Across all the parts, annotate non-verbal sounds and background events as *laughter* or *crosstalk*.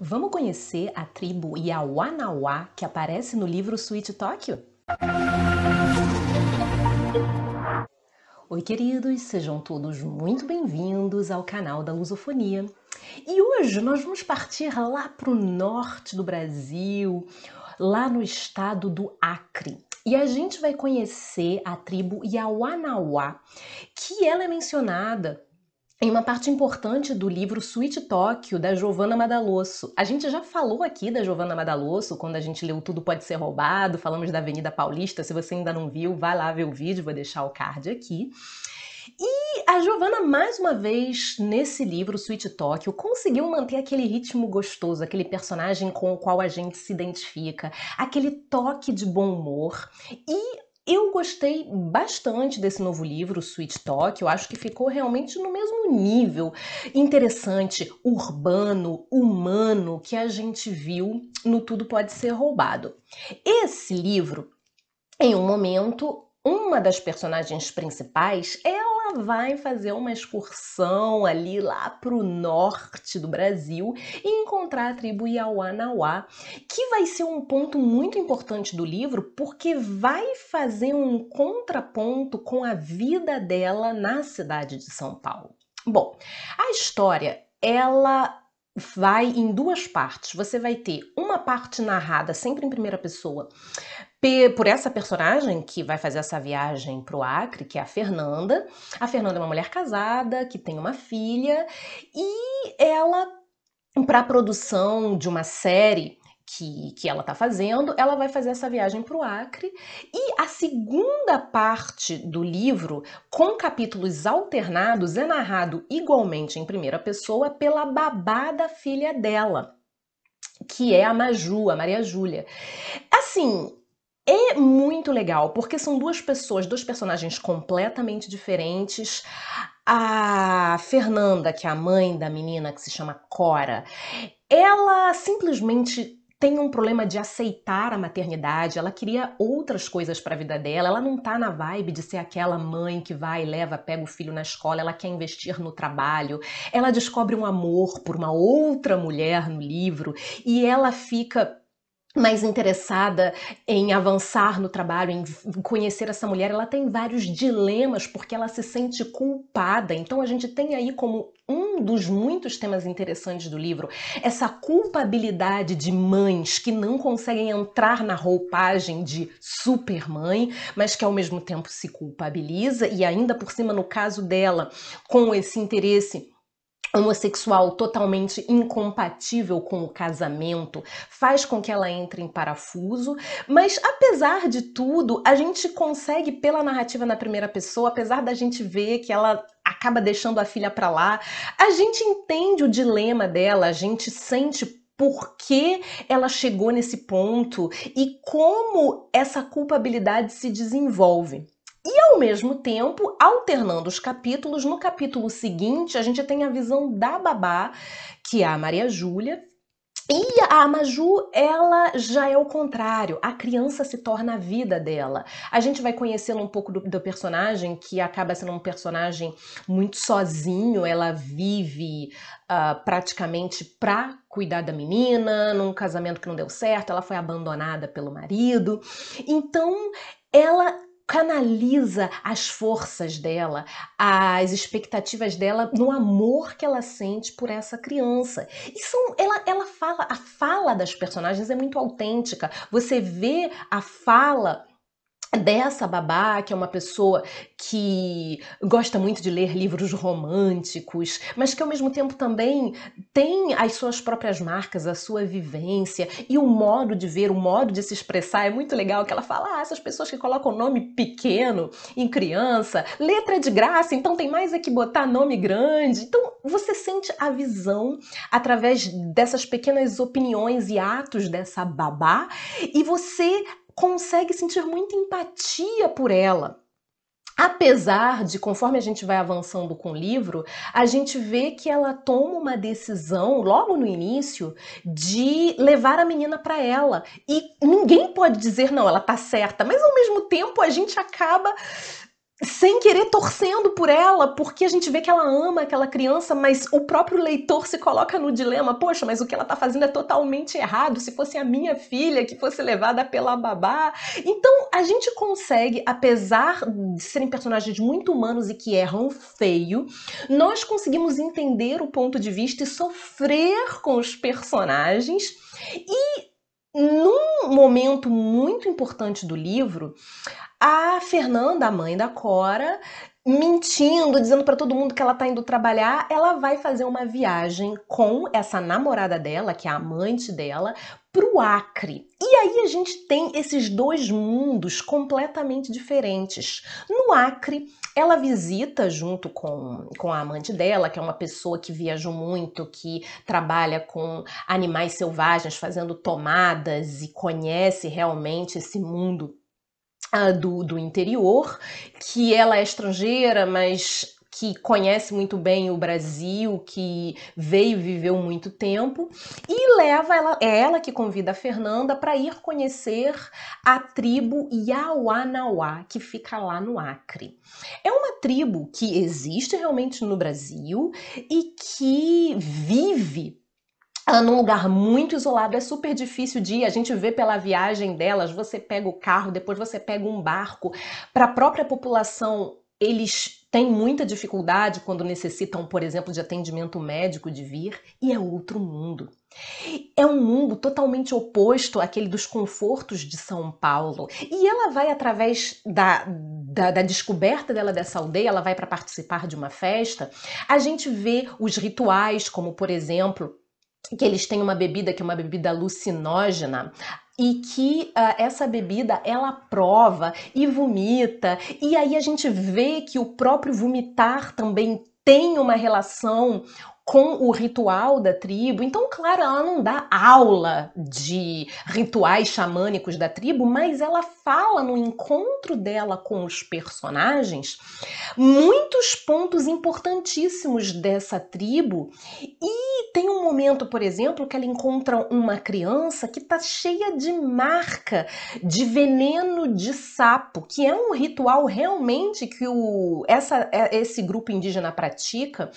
Vamos conhecer a tribo Yawanawá que aparece no livro Sweet Tóquio? Oi, queridos, sejam todos muito bem-vindos ao canal da Lusofonia. E hoje nós vamos partir lá para o norte do Brasil, lá no estado do Acre. E a gente vai conhecer a tribo Yawanawá, que ela é mencionada em uma parte importante do livro Sweet Tóquio, da Giovanna Madalosso. A gente já falou aqui da Giovanna Madalosso, quando a gente leu Tudo Pode Ser Roubado, falamos da Avenida Paulista. Se você ainda não viu, vai lá ver o vídeo, vou deixar o card aqui. E a Giovanna, mais uma vez, nesse livro, Sweet Tóquio, conseguiu manter aquele ritmo gostoso, aquele personagem com o qual a gente se identifica, aquele toque de bom humor e eu gostei bastante desse novo livro, Sweet Talk. Eu acho que ficou realmente no mesmo nível interessante, urbano, humano que a gente viu no Tudo Pode Ser Roubado. Esse livro, em um momento, uma das personagens principais é ela vai fazer uma excursão ali lá para o norte do Brasil e encontrar a tribo Iauanauá, que vai ser um ponto muito importante do livro porque vai fazer um contraponto com a vida dela na cidade de São Paulo. Bom, a história ela vai em duas partes. Você vai ter uma parte narrada sempre em primeira pessoa por essa personagem que vai fazer essa viagem para o Acre, que é a Fernanda. A Fernanda é uma mulher casada, que tem uma filha, e ela, para a produção de uma série que, que ela está fazendo, ela vai fazer essa viagem para o Acre. E a segunda parte do livro, com capítulos alternados, é narrado igualmente em primeira pessoa pela babá da filha dela. Que é a Maju, a Maria Júlia. Assim, é muito legal, porque são duas pessoas, dois personagens completamente diferentes. A Fernanda, que é a mãe da menina que se chama Cora, ela simplesmente tem um problema de aceitar a maternidade, ela queria outras coisas para a vida dela, ela não tá na vibe de ser aquela mãe que vai, leva, pega o filho na escola, ela quer investir no trabalho, ela descobre um amor por uma outra mulher no livro e ela fica mais interessada em avançar no trabalho, em conhecer essa mulher, ela tem vários dilemas porque ela se sente culpada. Então a gente tem aí como um dos muitos temas interessantes do livro essa culpabilidade de mães que não conseguem entrar na roupagem de supermãe, mas que ao mesmo tempo se culpabiliza e ainda por cima no caso dela com esse interesse homossexual totalmente incompatível com o casamento faz com que ela entre em parafuso, mas apesar de tudo, a gente consegue pela narrativa na primeira pessoa, apesar da gente ver que ela acaba deixando a filha para lá, a gente entende o dilema dela, a gente sente por que ela chegou nesse ponto e como essa culpabilidade se desenvolve. E ao mesmo tempo, alternando os capítulos, no capítulo seguinte a gente tem a visão da babá, que é a Maria Júlia, e a Maju, ela já é o contrário. A criança se torna a vida dela. A gente vai conhecendo um pouco do, do, personagem, que acaba sendo um personagem muito sozinho. Ela vive uh, praticamente pra cuidar da menina, num casamento que não deu certo. Ela foi abandonada pelo marido. Então, ela canaliza as forças dela, as expectativas dela no amor que ela sente por essa criança. E são, ela, ela fala, a fala das personagens é muito autêntica. Você vê a fala dessa babá, que é uma pessoa que gosta muito de ler livros românticos, mas que ao mesmo tempo também tem as suas próprias marcas, a sua vivência e o modo de ver, o modo de se expressar. É muito legal que ela fala: ah, essas pessoas que colocam o nome pequeno em criança, letra é de graça, então tem mais é que botar nome grande. Então você sente a visão através dessas pequenas opiniões e atos dessa babá e você consegue sentir muita empatia por ela. Apesar de, conforme a gente vai avançando com o livro, a gente vê que ela toma uma decisão logo no início de levar a menina para ela. E ninguém pode dizer, não, ela tá certa, mas ao mesmo tempo a gente acaba sem querer torcendo por ela, porque a gente vê que ela ama aquela criança, mas o próprio leitor se coloca no dilema: poxa, mas o que ela tá fazendo é totalmente errado. Se fosse a minha filha que fosse levada pela babá. Então a gente consegue, apesar de serem personagens muito humanos e que erram feio, nós conseguimos entender o ponto de vista e sofrer com os personagens. E num momento muito importante do livro, a Fernanda, a mãe da Cora, mentindo, dizendo para todo mundo que ela tá indo trabalhar, ela vai fazer uma viagem com essa namorada dela, que é a amante dela, pro Acre. E aí a gente tem esses dois mundos completamente diferentes. No Acre, ela visita junto com, com a amante dela, que é uma pessoa que viaja muito, que trabalha com animais selvagens, fazendo tomadas e conhece realmente esse mundo do, do interior, que ela é estrangeira, mas que conhece muito bem o Brasil, que veio e viveu muito tempo, e leva ela, é ela que convida a Fernanda para ir conhecer a tribo Yawanawá, que fica lá no Acre. É uma tribo que existe realmente no Brasil e que vive ela num lugar muito isolado, é super difícil de ir. A gente vê pela viagem delas, você pega o carro, depois você pega um barco. Para a própria população, eles têm muita dificuldade quando necessitam, por exemplo, de atendimento médico de vir, e é outro mundo. É um mundo totalmente oposto àquele dos confortos de São Paulo. E ela vai, através da, da, da descoberta dela dessa aldeia, ela vai para participar de uma festa. A gente vê os rituais, como por exemplo que eles têm uma bebida que é uma bebida alucinógena e que uh, essa bebida ela prova e vomita e aí a gente vê que o próprio vomitar também tem uma relação com o ritual da tribo. Então, claro, ela não dá aula de rituais xamânicos da tribo, mas ela fala no encontro dela com os personagens muitos pontos importantíssimos dessa tribo. E tem um momento, por exemplo, que ela encontra uma criança que está cheia de marca de veneno de sapo, que é um ritual realmente que o, essa, é, esse grupo indígena pratica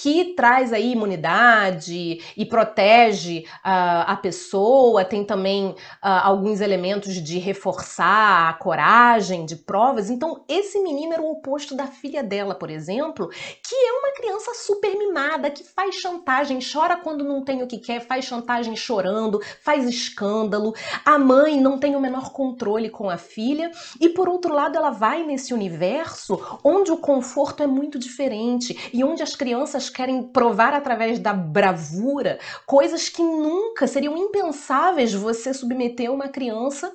que traz aí imunidade e protege uh, a pessoa, tem também uh, alguns elementos de reforçar a coragem, de provas. Então, esse menino era o oposto da filha dela, por exemplo, que é uma criança super mimada, que faz chantagem, chora quando não tem o que quer, faz chantagem chorando, faz escândalo. A mãe não tem o menor controle com a filha, e por outro lado, ela vai nesse universo onde o conforto é muito diferente e onde as crianças querem provar através da bravura coisas que nunca seriam impensáveis você submeter uma criança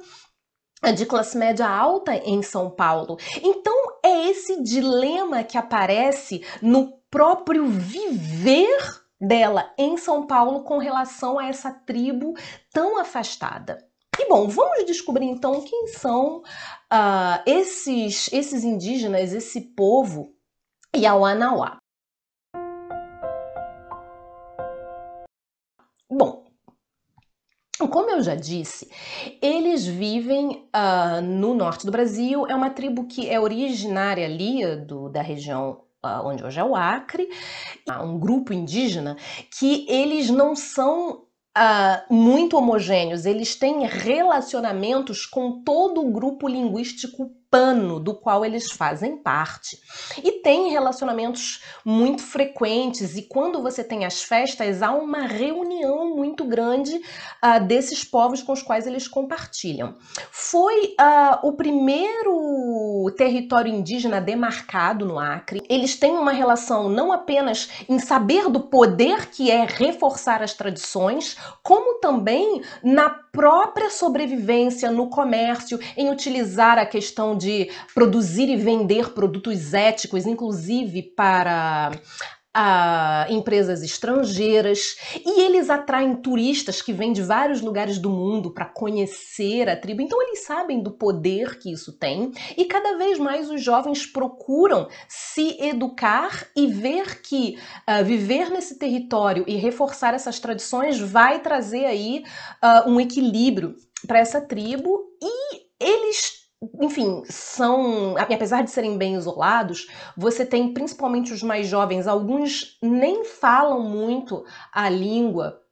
de classe média alta em São Paulo. Então é esse dilema que aparece no próprio viver dela em São Paulo com relação a essa tribo tão afastada. E bom, vamos descobrir então quem são uh, esses, esses indígenas, esse povo anauá Bom, como eu já disse, eles vivem uh, no norte do Brasil, é uma tribo que é originária ali do, da região uh, onde hoje é o Acre, um grupo indígena que eles não são Uh, muito homogêneos, eles têm relacionamentos com todo o grupo linguístico pano do qual eles fazem parte. E tem relacionamentos muito frequentes, e quando você tem as festas, há uma reunião muito grande uh, desses povos com os quais eles compartilham. Foi uh, o primeiro território indígena demarcado no Acre. Eles têm uma relação não apenas em saber do poder que é reforçar as tradições, como também na própria sobrevivência, no comércio, em utilizar a questão de de produzir e vender produtos éticos, inclusive para a ah, empresas estrangeiras e eles atraem turistas que vêm de vários lugares do mundo para conhecer a tribo. Então eles sabem do poder que isso tem e cada vez mais os jovens procuram se educar e ver que uh, viver nesse território e reforçar essas tradições vai trazer aí uh, um equilíbrio para essa tribo e eles enfim, são, apesar de serem bem isolados, você tem principalmente os mais jovens, alguns nem falam muito a língua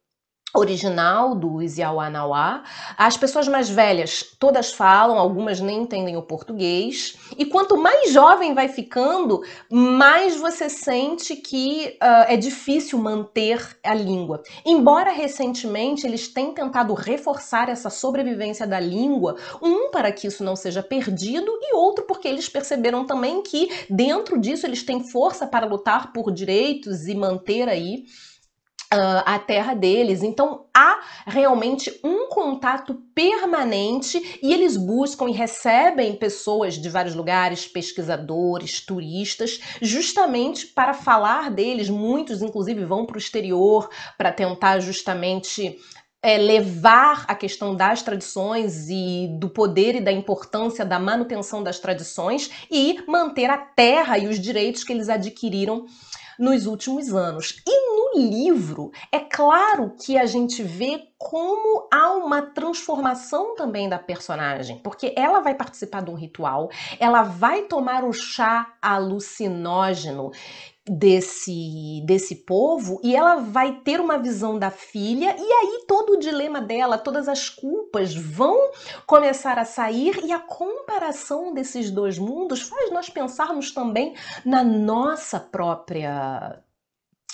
original do Isiauanauá. As pessoas mais velhas todas falam, algumas nem entendem o português. E quanto mais jovem vai ficando, mais você sente que uh, é difícil manter a língua. Embora recentemente eles tenham tentado reforçar essa sobrevivência da língua, um para que isso não seja perdido e outro porque eles perceberam também que dentro disso eles têm força para lutar por direitos e manter aí Uh, a terra deles. Então há realmente um contato permanente e eles buscam e recebem pessoas de vários lugares, pesquisadores, turistas, justamente para falar deles. Muitos, inclusive, vão para o exterior para tentar justamente é levar a questão das tradições e do poder e da importância da manutenção das tradições e manter a terra e os direitos que eles adquiriram nos últimos anos. E no livro, é claro que a gente vê como há uma transformação também da personagem, porque ela vai participar de um ritual, ela vai tomar o chá alucinógeno desse desse povo e ela vai ter uma visão da filha e aí todo o dilema dela, todas as culpas vão começar a sair e a comparação desses dois mundos faz nós pensarmos também na nossa própria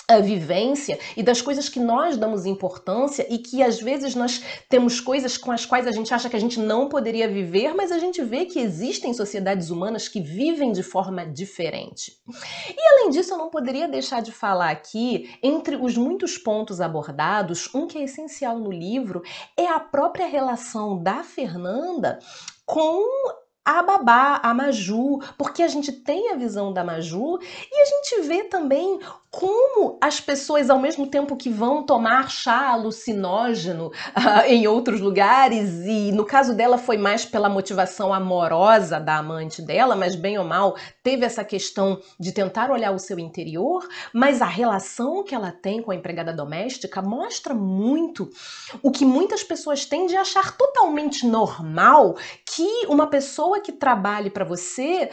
a vivência e das coisas que nós damos importância e que às vezes nós temos coisas com as quais a gente acha que a gente não poderia viver, mas a gente vê que existem sociedades humanas que vivem de forma diferente. E além disso, eu não poderia deixar de falar aqui, entre os muitos pontos abordados, um que é essencial no livro é a própria relação da Fernanda com a babá, a Maju, porque a gente tem a visão da Maju e a gente vê também como as pessoas, ao mesmo tempo que vão tomar chá alucinógeno uh, *laughs* em outros lugares, e no caso dela foi mais pela motivação amorosa da amante dela, mas bem ou mal, teve essa questão de tentar olhar o seu interior, mas a relação que ela tem com a empregada doméstica mostra muito o que muitas pessoas têm de achar totalmente normal que uma pessoa pessoa que trabalhe para você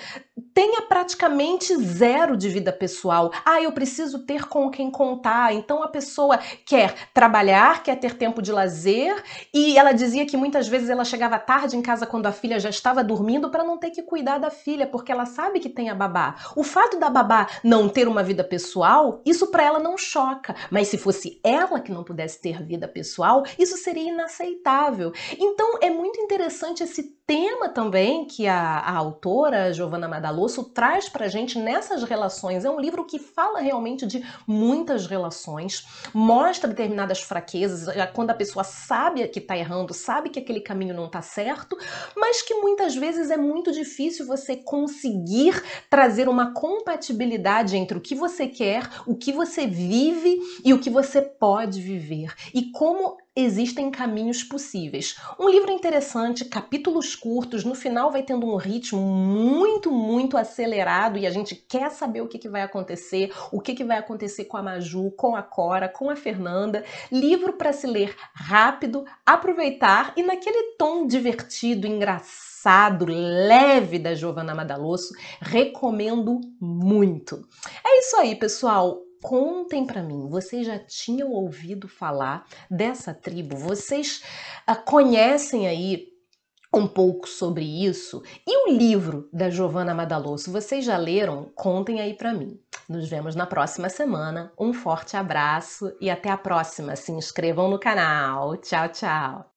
tenha praticamente zero de vida pessoal. Ah, eu preciso ter com quem contar. Então a pessoa quer trabalhar, quer ter tempo de lazer e ela dizia que muitas vezes ela chegava tarde em casa quando a filha já estava dormindo para não ter que cuidar da filha, porque ela sabe que tem a babá. O fato da babá não ter uma vida pessoal, isso para ela não choca, mas se fosse ela que não pudesse ter vida pessoal, isso seria inaceitável. Então é muito interessante esse tema também que a, a autora Giovanna Madalosso traz para a gente nessas relações. É um livro que fala realmente de muitas relações, mostra determinadas fraquezas, quando a pessoa sabe que está errando, sabe que aquele caminho não está certo, mas que muitas vezes é muito difícil você conseguir trazer uma compatibilidade entre o que você quer, o que você vive e o que você pode viver. E como existem caminhos possíveis. Um livro interessante, capítulos curtos, no final vai tendo um ritmo muito, muito acelerado e a gente quer saber o que, que vai acontecer, o que, que vai acontecer com a Maju, com a Cora, com a Fernanda. Livro para se ler rápido, aproveitar e naquele tom divertido, engraçado leve da Giovanna Madalosso, recomendo muito. É isso aí, pessoal. Contem para mim, vocês já tinham ouvido falar dessa tribo? Vocês uh, conhecem aí um pouco sobre isso? E o livro da Giovanna Madalosso, vocês já leram? Contem aí para mim. Nos vemos na próxima semana. Um forte abraço e até a próxima. Se inscrevam no canal. Tchau, tchau.